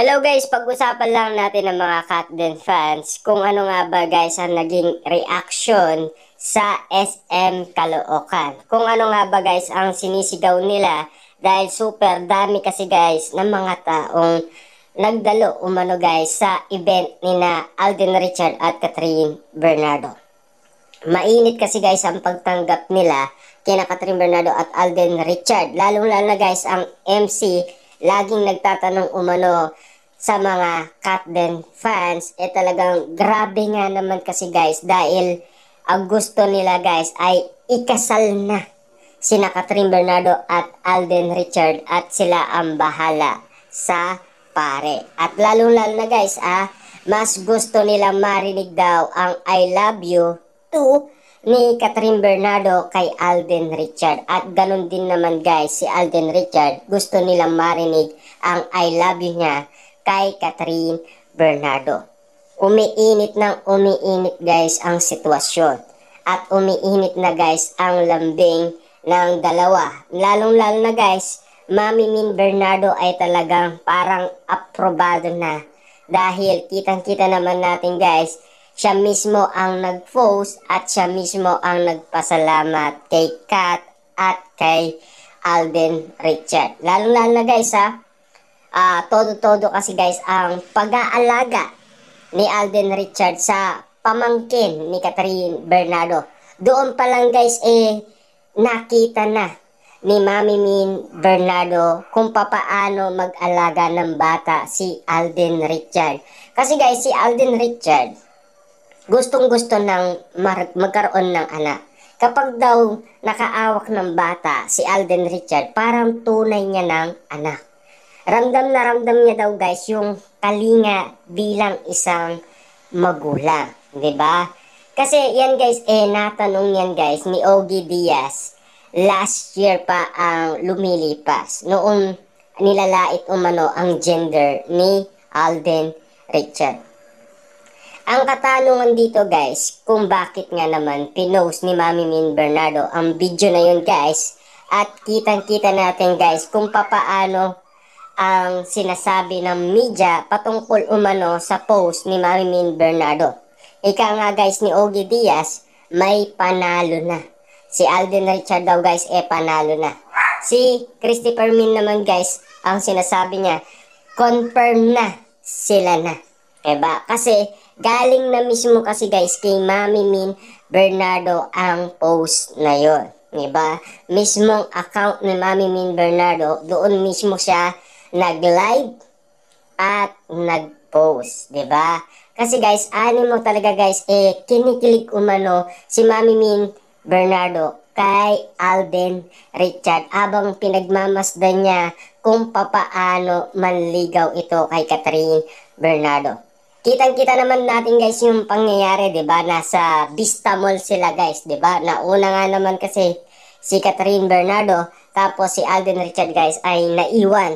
Hello guys, pag-usapan lang natin ng mga Katden fans kung ano nga ba guys ang naging reaction sa SM Caloocan. Kung ano nga ba guys ang sinisigaw nila dahil super dami kasi guys ng mga taong nagdalo umano guys sa event ni na Alden Richard at Catherine Bernardo. Mainit kasi guys ang pagtanggap nila kina Catherine Bernardo at Alden Richard. Lalong-lalo na guys ang MC laging nagtatanong umano sa mga Katden fans, eh talagang grabe nga naman kasi guys dahil ang gusto nila guys ay ikasal na sina Catherine Bernardo at Alden Richard at sila ang bahala sa pare. At lalong-lalo na guys ah, mas gusto nila marinig daw ang I love you to ni Catherine Bernardo kay Alden Richard. At ganun din naman guys, si Alden Richard gusto nilang marinig ang I love you niya kay Catherine Bernardo. Umiinit ng umiinit guys ang sitwasyon at umiinit na guys ang lambing ng dalawa. Lalong lalo na guys, Mami Min Bernardo ay talagang parang aprobado na dahil kitang kita naman natin guys, siya mismo ang nag-post at siya mismo ang nagpasalamat kay Kat at kay Alden Richard. Lalo lalo na guys ha, uh, todo-todo kasi guys ang pag-aalaga ni Alden Richard sa pamangkin ni Catherine Bernardo. Doon pa lang guys eh nakita na ni Mami Min Bernardo kung papaano mag-alaga ng bata si Alden Richard. Kasi guys, si Alden Richard, gustong-gusto ng magkaroon ng anak. Kapag daw nakaawak ng bata si Alden Richard, parang tunay niya ng anak ramdam na ramdam niya daw guys yung kalinga bilang isang magulang, 'di ba? Kasi yan guys, eh natanong yan guys ni Ogie Diaz last year pa ang lumilipas noong nilalait umano ang gender ni Alden Richard. Ang katanungan dito guys, kung bakit nga naman pinost ni Mami Min Bernardo ang video na yun guys, at kitang-kita natin guys kung papaano ang sinasabi ng media patungkol umano sa post ni Marilyn Bernardo. Ika nga guys ni Ogie Diaz, may panalo na. Si Alden Richard daw guys, eh panalo na. Si Christopher Min naman guys, ang sinasabi niya, confirm na sila na. Diba? Kasi galing na mismo kasi guys kay Mami Min Bernardo ang post na yon. Diba? Mismong account ni Mami Min Bernardo, doon mismo siya nag-live at nag-post, 'di ba? Kasi guys, ano mo talaga guys, eh kinikilig umano si Mami Min Bernardo kay Alden Richard abang pinagmamasdan niya kung papaano manligaw ito kay Catherine Bernardo. Kitang-kita naman natin guys yung pangyayari, 'di ba? Nasa Vista Mall sila guys, 'di ba? Nauna nga naman kasi si Catherine Bernardo tapos si Alden Richard guys ay naiwan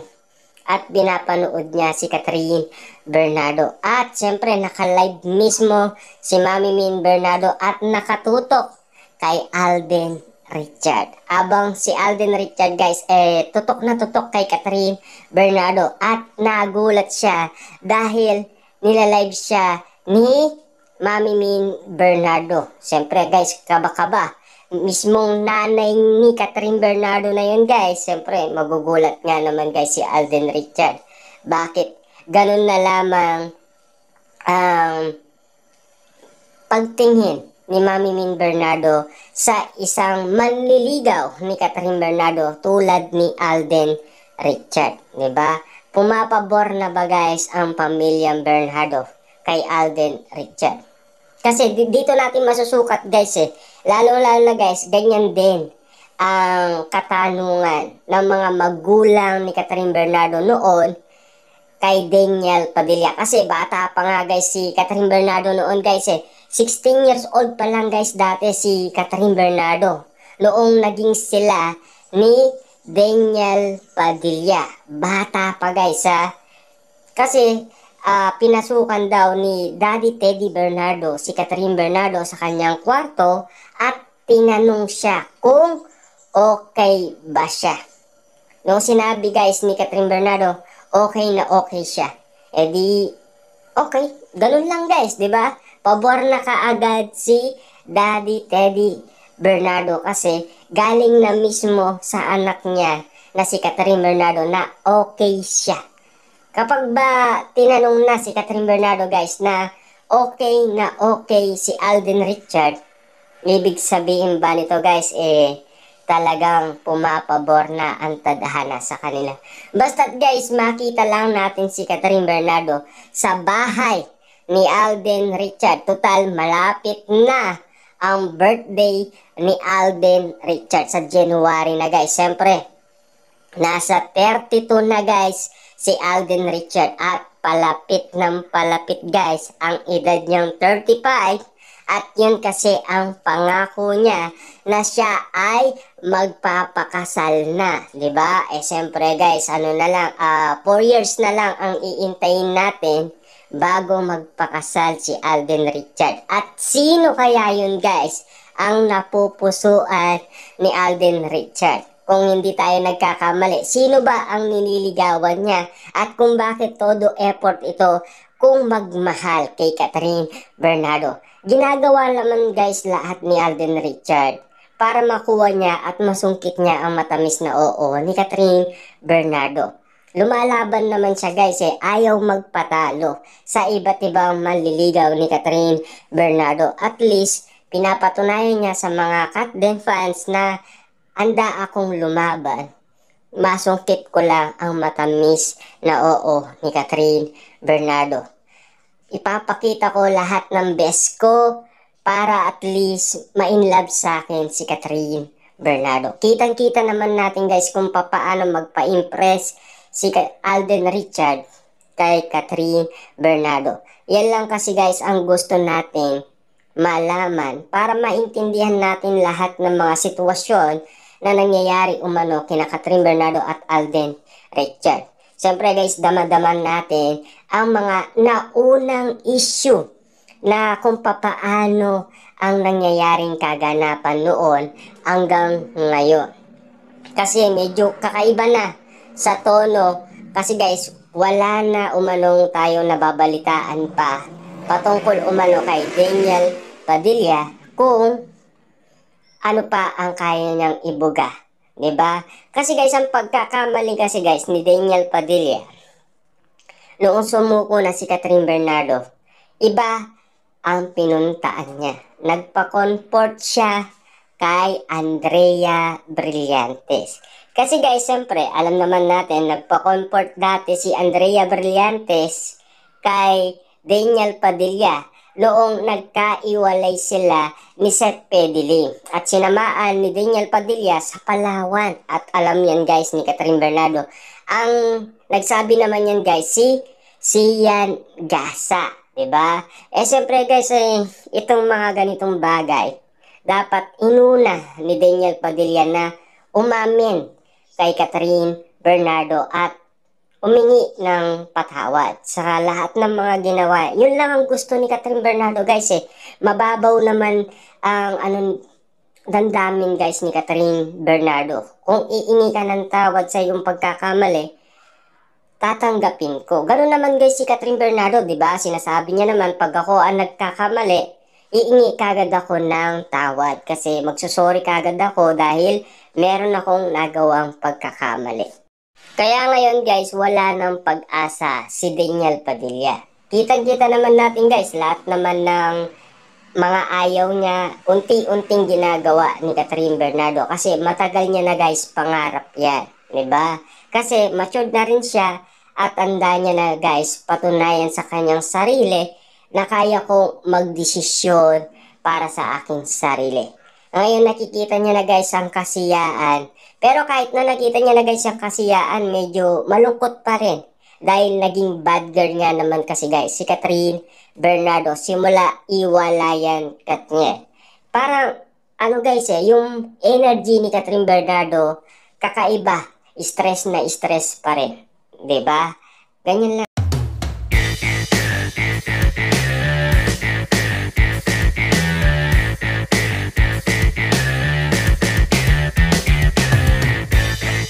at pinapanood niya si Catherine Bernardo. At syempre nakalive mismo si Mami Min Bernardo at nakatutok kay Alden Richard. Abang si Alden Richard guys, eh, tutok na tutok kay Catherine Bernardo at nagulat siya dahil nilalive siya ni Mami Min Bernardo. Siyempre guys, kaba-kaba mismong nanay ni Catherine Bernardo na yun guys, siyempre magugulat nga naman guys si Alden Richard. Bakit? Ganun na lamang um, pagtingin ni Mami Min Bernardo sa isang manliligaw ni Catherine Bernardo tulad ni Alden Richard. ba? Diba? Pumapabor na ba guys ang pamilyang Bernardo kay Alden Richard? Kasi dito natin masusukat guys eh, Lalo-lalo na guys, ganyan din ang katanungan ng mga magulang ni Catherine Bernardo noon kay Daniel Padilla. Kasi bata pa nga guys si Catherine Bernardo noon guys eh. 16 years old pa lang guys dati si Catherine Bernardo. Noong naging sila ni Daniel Padilla. Bata pa guys ha. Kasi uh, pinasukan daw ni Daddy Teddy Bernardo si Catherine Bernardo sa kanyang kwarto at tinanong siya kung okay ba siya. Nung sinabi guys ni Catherine Bernardo, okay na okay siya. E di, okay, ganun lang guys, di ba? Pabor na kaagad si Daddy Teddy Bernardo kasi galing na mismo sa anak niya na si Catherine Bernardo na okay siya. Kapag ba tinanong na si Catherine Bernardo guys na okay na okay si Alden Richard, ibig sabihin ba nito guys eh talagang pumapabor na ang tadhana sa kanila. Basta't guys, makita lang natin si Catherine Bernardo sa bahay ni Alden Richard. Total, malapit na ang birthday ni Alden Richard sa January na guys. Siyempre, nasa 32 na guys si Alden Richard at palapit ng palapit guys ang edad niyang 35 at yun kasi ang pangako niya na siya ay magpapakasal na, 'di ba? Eh siyempre guys, ano na lang 4 uh, ah, years na lang ang iintayin natin bago magpakasal si Alden Richard. At sino kaya yun guys ang napupusuan ni Alden Richard? kung hindi tayo nagkakamali. Sino ba ang niniligawan niya? At kung bakit todo effort ito kung magmahal kay Catherine Bernardo. Ginagawa naman guys lahat ni Alden Richard para makuha niya at masungkit niya ang matamis na oo ni Catherine Bernardo. Lumalaban naman siya guys eh, ayaw magpatalo sa iba't ibang manliligaw ni Catherine Bernardo. At least, pinapatunayan niya sa mga Catden fans na Handa akong lumaban. Masungkit ko lang ang matamis na oo ni Catherine Bernardo. Ipapakita ko lahat ng best ko para at least ma-inlove sa akin si Catherine Bernardo. Kitang-kita naman natin guys kung paano magpa-impress si Alden Richard kay Catherine Bernardo. Yan lang kasi guys ang gusto natin malaman para maintindihan natin lahat ng mga sitwasyon na nangyayari umano kina Catherine Bernardo at Alden Richard. Siyempre guys, damadaman natin ang mga naunang issue na kung papaano ang nangyayaring kaganapan noon hanggang ngayon. Kasi medyo kakaiba na sa tono kasi guys, wala na umanong tayo nababalitaan pa patungkol umano kay Daniel Padilla kung ano pa ang kaya niyang ibuga. ba? Diba? Kasi guys, ang pagkakamali kasi guys ni Daniel Padilla, noong sumuko na si Catherine Bernardo, iba ang pinuntaan niya. Nagpa-comfort siya kay Andrea Brillantes. Kasi guys, siyempre, alam naman natin, nagpa-comfort dati si Andrea Brillantes kay Daniel Padilla noong nagkaiwalay sila ni Seth Pedili at sinamaan ni Daniel Padilla sa Palawan. At alam yan guys ni Catherine Bernardo. Ang nagsabi naman yan guys si si Sian Gasa. Diba? Eh siyempre guys, eh, itong mga ganitong bagay, dapat inuna ni Daniel Padilla na umamin kay Catherine Bernardo at humingi ng patawad sa lahat ng mga ginawa. Yun lang ang gusto ni Catherine Bernardo guys eh. Mababaw naman ang anong damdamin guys ni Catherine Bernardo. Kung iingi ka ng tawad sa iyong pagkakamali, tatanggapin ko. Ganun naman guys si Catherine Bernardo, di ba? Sinasabi niya naman pag ako ang nagkakamali, iingi kagad ako ng tawad kasi magsusorry kagad ako dahil meron akong nagawang pagkakamali. Kaya ngayon guys, wala ng pag-asa si Daniel Padilla. Kitang-kita naman natin guys, lahat naman ng mga ayaw niya, unti-unting ginagawa ni Catherine Bernardo. Kasi matagal niya na guys, pangarap yan. ba? Diba? Kasi matured na rin siya at anda niya na guys, patunayan sa kanyang sarili na kaya kong magdesisyon para sa aking sarili. Ngayon nakikita niyo na guys ang kasiyahan pero kahit na nakita niya na guys yung kasiyaan, medyo malungkot pa rin. Dahil naging bad girl nga naman kasi guys, si Catherine Bernardo simula iwalayan niya. Parang ano guys eh, yung energy ni Catherine Bernardo kakaiba, stress na stress pa rin. ba? Diba? Ganyan lang.